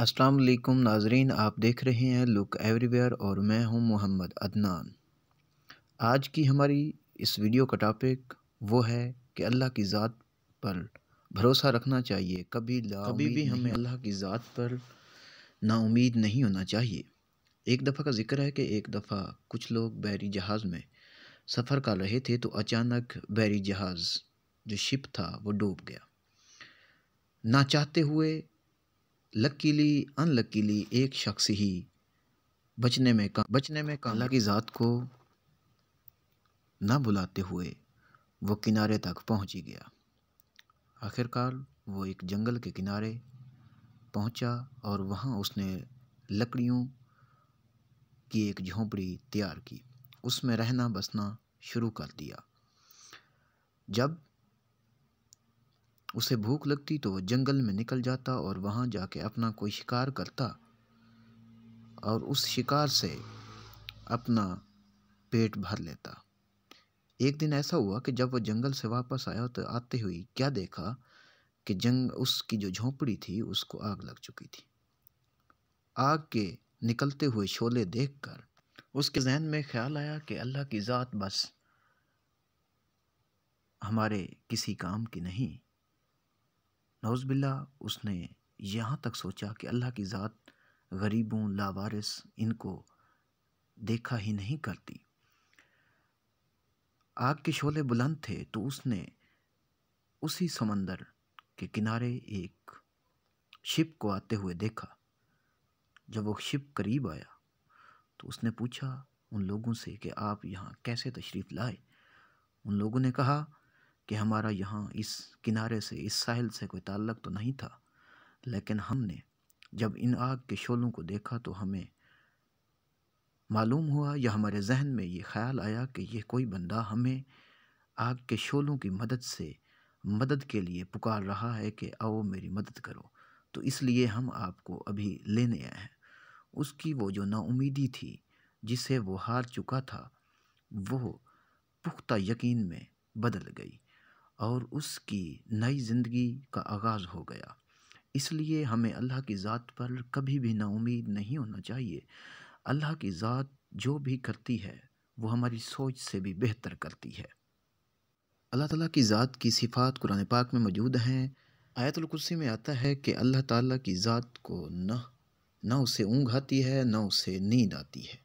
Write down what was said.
असलकुम नाजरीन आप देख रहे हैं लुक एवरीवेयर और मैं हूं मोहम्मद अदनान आज की हमारी इस वीडियो का टॉपिक वो है कि अल्लाह की ज़ात पर भरोसा रखना चाहिए कभी कभी भी हमें अल्लाह की ज़ात पर ना उम्मीद नहीं होना चाहिए एक दफ़ा का जिक्र है कि एक दफ़ा कुछ लोग बैरी जहाज़ में सफ़र कर रहे थे तो अचानक बैरी जहाज़ जो शिप था वो डूब गया ना चाहते हुए लकीली अनलकीली एक शख्स ही बचने में का बचने में काला की ज़ात को ना बुलाते हुए वो किनारे तक पहुँच ही गया आखिरकार वो एक जंगल के किनारे पहुँचा और वहाँ उसने लकड़ियों की एक झोंपड़ी तैयार की उसमें रहना बसना शुरू कर दिया जब उसे भूख लगती तो वह जंगल में निकल जाता और वहाँ जाके अपना कोई शिकार करता और उस शिकार से अपना पेट भर लेता एक दिन ऐसा हुआ कि जब वह जंगल से वापस आया तो आते हुए क्या देखा कि जंग उसकी जो झोंपड़ी थी उसको आग लग चुकी थी आग के निकलते हुए शोले देखकर उसके जहन में ख्याल आया कि अल्लाह की ज़ात बस हमारे किसी काम की नहीं नौज़बिल्ला उसने यहाँ तक सोचा कि अल्लाह की ज़ात गरीबों लावारिस इनको देखा ही नहीं करती आग के शोले बुलंद थे तो उसने उसी समंदर के किनारे एक शिप को आते हुए देखा जब वो शिप करीब आया तो उसने पूछा उन लोगों से कि आप यहाँ कैसे तशरीफ़ लाए उन लोगों ने कहा कि हमारा यहाँ इस किनारे से इस साहिल से कोई ताल्लक तो नहीं था लेकिन हमने जब इन आग के शोलों को देखा तो हमें मालूम हुआ या हमारे जहन में ये ख्याल आया कि यह कोई बंदा हमें आग के शोलों की मदद से मदद के लिए पुकार रहा है कि आओ मेरी मदद करो तो इसलिए हम आपको अभी लेने आए हैं उसकी वो जो नाउमीदी थी जिसे वो हार चुका था वो पुख्ता यकीन में बदल गई और उसकी नई ज़िंदगी का आगाज़ हो गया इसलिए हमें अल्लाह की ज़ात पर कभी भी नाउमीद नहीं होना चाहिए अल्लाह की ज़ात जो भी करती है वो हमारी सोच से भी बेहतर करती है अल्लाह ताला की ज़ात की सिफ़ात कुरान पाक में मौजूद हैं आयतुल में आता है कि अल्लाह ताला की ज़ात को न न उसे ऊँघ आती है न उसे नींद आती है